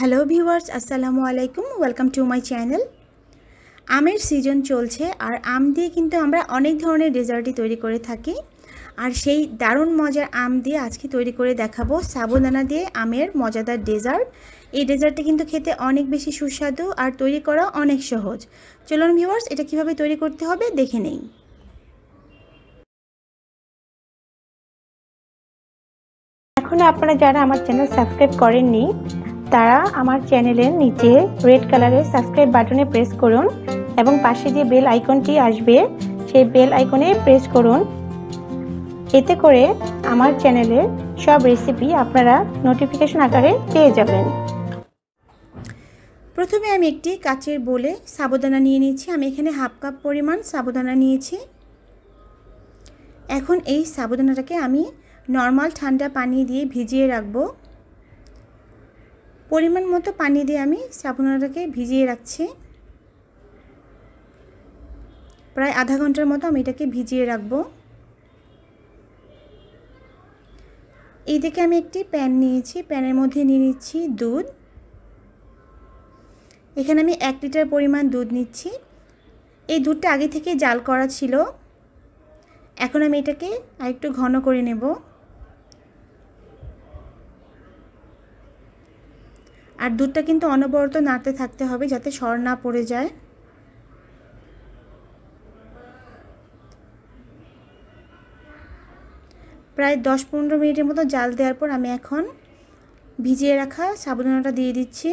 Hello viewers আসসালামু আলাইকুম welcome to my channel আমের সিজন চলছে আর আম দিয়ে কিন্তু আমরা অনেক ধরনের ডেজার্টই তৈরি করে থাকি আর সেই দারুণ মজার আম দিয়ে আজকে তৈরি করে দেখাবো সাবুদানা দিয়ে আমের মজাদার ডেজার্ট এই ডেজার্টটি কিন্তু খেতে অনেক বেশি সুস্বাদু আর তৈরি করা অনেক সহজ চলুন ভিউয়ার্স এটা কিভাবে তৈরি করতে হবে দেখে নেই এখনো আপনারা যারা আমার চ্যানেল সাবস্ক্রাইব করেননি তারা আমার চ্যানেলের নিচে রেড কালারের সাবস্ক্রাইব বাটনে প্রেস করুন এবং পাশে যে বেল আইকনটি আসবে সেই বেল আইকনে প্রেস করুন এতে করে আমার চ্যানেলের সব রেসিপি আপনারা নোটিফিকেশন আকারে পেয়ে যাবেন প্রথমে আমি একটি কাচের বলে সাবুদানা নিয়ে নিয়েছি আমি এখানে হাফ কাপ পরিমাণ সাবুদানা নিয়েছি এখন এই সাবুদানাটাকে আমি নর্মাল ঠান্ডা পানি দিয়ে ভিজিয়ে রাখবো পরিমাণ মতো পানি দিয়ে আমি সাবুনাটাকে ভিজিয়ে রাখছি প্রায় আধা ঘন্টার মতো আমি এটাকে ভিজিয়ে রাখব এই এইদিকে আমি একটি প্যান নিয়েছি প্যানের মধ্যে নিয়ে নিচ্ছি দুধ এখানে আমি এক লিটার পরিমাণ দুধ নিচ্ছি এই দুধটা আগে থেকে জাল করা ছিল এখন আমি এটাকে আরেকটু ঘন করে নেবো আর দুধটা কিন্তু অনবরত নাড়তে থাকতে হবে যাতে সর না পড়ে যায় প্রায় দশ পনেরো মিনিটের মতো জাল দেওয়ার পর আমি এখন ভিজিয়ে রাখা সাবুদানাটা দিয়ে দিচ্ছি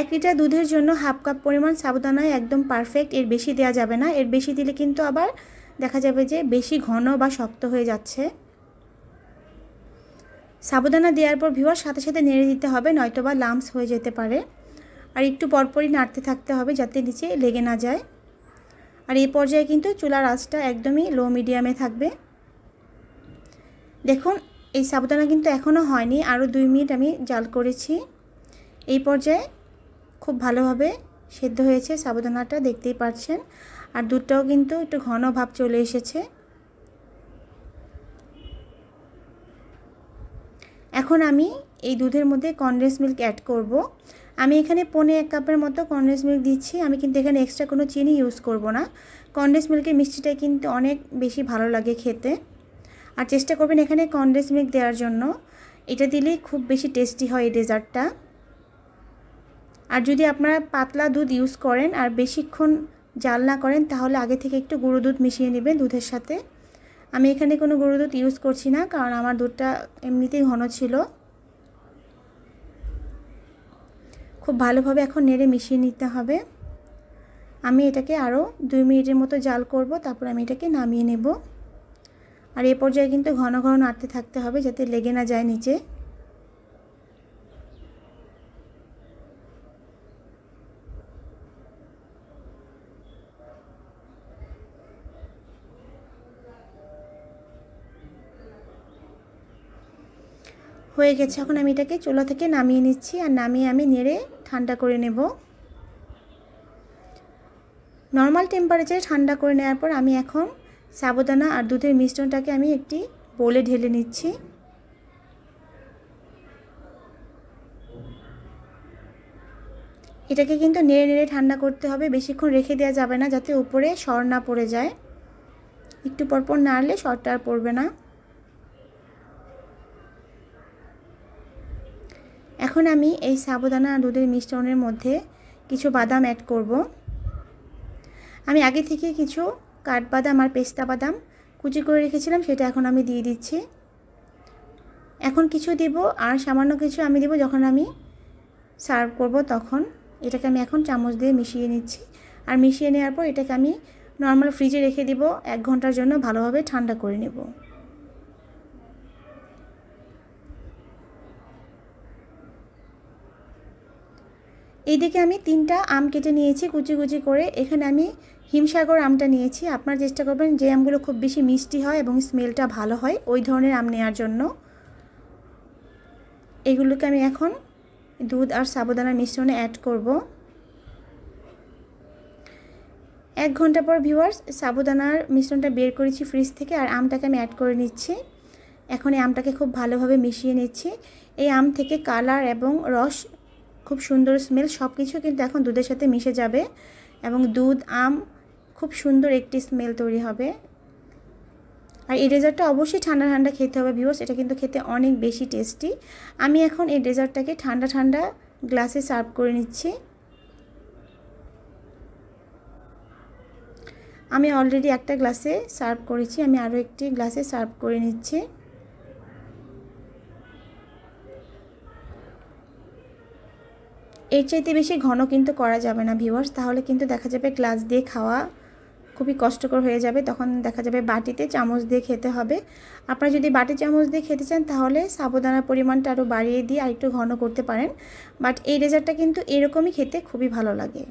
এক লিটার দুধের জন্য হাফ কাপ পরিমাণ সাবুদানায় একদম পারফেক্ট এর বেশি দেওয়া যাবে না এর বেশি দিলে কিন্তু আবার দেখা যাবে যে বেশি ঘন বা শক্ত হয়ে যাচ্ছে সাবধানা দেওয়ার পর ভিওয়ার সাথে সাথে নেড়ে দিতে হবে নয়তো বা লাম্পস হয়ে যেতে পারে আর একটু পরপরই নাড়তে থাকতে হবে যাতে নিচে লেগে না যায় আর এই পর্যায়ে কিন্তু চুলার আঁচটা একদমই লো মিডিয়ামে থাকবে দেখুন এই সাবধানা কিন্তু এখনও হয়নি আরও দুই মিনিট আমি জাল করেছি এই পর্যায়ে খুব ভালোভাবে সেদ্ধ হয়েছে সাবধানাটা দেখতেই পাচ্ছেন আর দুধটাও কিন্তু একটু ঘন ভাব চলে এসেছে এখন আমি এই দুধের মধ্যে কনডেন্স মিল্ক অ্যাড করব। আমি এখানে পনে এক কাপের মতো কনডেন্স মিল্ক দিচ্ছি আমি কিন্তু এখানে এক্সট্রা কোনো চিনি ইউজ করব না কনডেন্স মিল্কের মিষ্টিটা কিন্তু অনেক বেশি ভালো লাগে খেতে আর চেষ্টা করবেন এখানে কনডেন্স মিল্ক দেওয়ার জন্য এটা দিলেই খুব বেশি টেস্টি হয় এই ডেজার্টটা আর যদি আপনারা পাতলা দুধ ইউজ করেন আর বেশিক্ষণ জাল না করেন তাহলে আগে থেকে একটু গুঁড়ো দুধ মিশিয়ে নেবেন দুধের সাথে আমি এখানে কোনো গরুর দুধ ইউজ করছি না কারণ আমার দুধটা এমনিতেই ঘন ছিল খুব ভালোভাবে এখন নেড়ে মিশিয়ে নিতে হবে আমি এটাকে আরও দুই মিনিটের মতো জাল করব তারপর আমি এটাকে নামিয়ে নেব আর এ পর্যায়ে কিন্তু ঘন ঘন নাড়তে থাকতে হবে যাতে লেগে না যায় নিচে হয়ে গেছে এখন আমি এটাকে চুলা থেকে নামিয়ে নিচ্ছি আর নামিয়ে আমি নেড়ে ঠান্ডা করে নেব নর্মাল টেম্পারেচারে ঠান্ডা করে নেওয়ার পর আমি এখন সাবুদানা আর দুধের মিশ্রণটাকে আমি একটি বোলে ঢেলে নিচ্ছি এটাকে কিন্তু নেড়ে নেড়ে ঠান্ডা করতে হবে বেশিক্ষণ রেখে দেওয়া যাবে না যাতে উপরে সর না পড়ে যায় একটু পরপর নাড়লে সরটা আর পড়বে না এখন আমি এই সাবুদানা আর দুধের মিশ্রণের মধ্যে কিছু বাদাম অ্যাড করব আমি আগে থেকে কিছু কাঠবাদাম আর পেস্তা বাদাম কুচি করে রেখেছিলাম সেটা এখন আমি দিয়ে দিচ্ছি এখন কিছু দেব আর সামান্য কিছু আমি দেব যখন আমি সার্ভ করব তখন এটাকে আমি এখন চামচ দিয়ে মিশিয়ে নিচ্ছি আর মিশিয়ে নেওয়ার পর এটাকে আমি নর্মাল ফ্রিজে রেখে দিব এক ঘন্টার জন্য ভালোভাবে ঠান্ডা করে নেব এইদিকে আমি তিনটা আম কেটে নিয়েছি কুচি কুচি করে এখানে আমি হিমসাগর আমটা নিয়েছি আপনারা চেষ্টা করবেন যে আমগুলো খুব বেশি মিষ্টি হয় এবং স্মেলটা ভালো হয় ওই ধরনের আম নেওয়ার জন্য এগুলোকে আমি এখন দুধ আর সাবুদানার মিশ্রণে অ্যাড করব এক ঘন্টা পর ভিউয়ার্স সাবুদানার মিশ্রণটা বের করেছি ফ্রিজ থেকে আর আমটাকে আমি অ্যাড করে নিচ্ছি এখন এই আমটাকে খুব ভালোভাবে মিশিয়ে নিচ্ছি এই আম থেকে কালার এবং রস খুব সুন্দর স্মেল সব কিছু কিন্তু এখন দুধের সাথে মিশে যাবে এবং দুধ আম খুব সুন্দর একটি স্মেল তৈরি হবে আর এই ডেজার্টটা অবশ্যই ঠান্ডা ঠান্ডা খেতে হবে ভিউয়ার্স এটা কিন্তু খেতে অনেক বেশি টেস্টি আমি এখন এই ডেজার্টটাকে ঠান্ডা ঠান্ডা গ্লাসে সার্ভ করে নিচ্ছি আমি অলরেডি একটা গ্লাসে সার্ভ করেছি আমি আরও একটি গ্লাসে সার্ভ করে নিচ্ছি এর চাইতে বেশি ঘন কিন্তু করা যাবে না ভিওয়ার্স তাহলে কিন্তু দেখা যাবে গ্লাস দিয়ে খাওয়া খুবই কষ্টকর হয়ে যাবে তখন দেখা যাবে বাটিতে চামচ দিয়ে খেতে হবে আপনারা যদি বাটি চামচ দিয়ে খেতে চান তাহলে সাবুদানার পরিমাণটা আরও বাড়িয়ে দিয়ে আরেকটু ঘন করতে পারেন বাট এই রেজাল্টটা কিন্তু এরকমই খেতে খুবই ভালো লাগে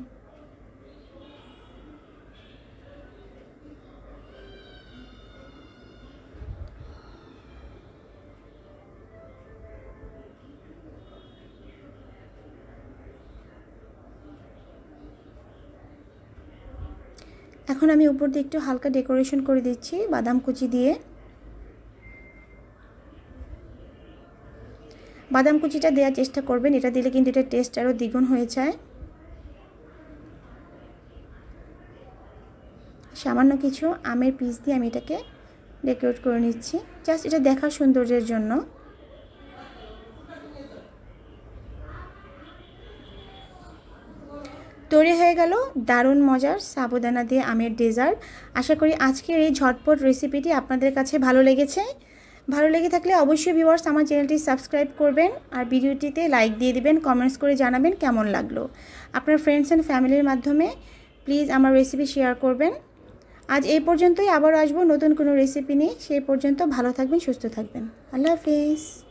এখন আমি উপর দিয়ে একটু হালকা ডেকোরেশন করে দিচ্ছি বাদাম কুচি দিয়ে বাদাম কুচিটা দেওয়ার চেষ্টা করবেন এটা দিলে কিন্তু এটা টেস্ট আরও দ্বিগুণ হয়ে যায় সামান্য কিছু আমের পিস দিয়ে আমি এটাকে ডেকোরেট করে নিচ্ছি জাস্ট এটা দেখার সৌন্দর্যের জন্য তৈরি হয়ে গেল দারুণ মজার সাবুদানা দিয়ে আমের ডেজার্ট আশা করি আজকের এই ঝটপট রেসিপিটি আপনাদের কাছে ভালো লেগেছে ভালো লেগে থাকলে অবশ্যই ভিওয়ার্স আমার চ্যানেলটি সাবস্ক্রাইব করবেন আর ভিডিওটিতে লাইক দিয়ে দিবেন কমেন্টস করে জানাবেন কেমন লাগলো আপনার ফ্রেন্ডস অ্যান্ড ফ্যামিলির মাধ্যমে প্লিজ আমার রেসিপি শেয়ার করবেন আজ এই পর্যন্তই আবার আসবো নতুন কোনো রেসিপি নিয়ে সেই পর্যন্ত ভালো থাকবেন সুস্থ থাকবেন আল্লাহ হাফিজ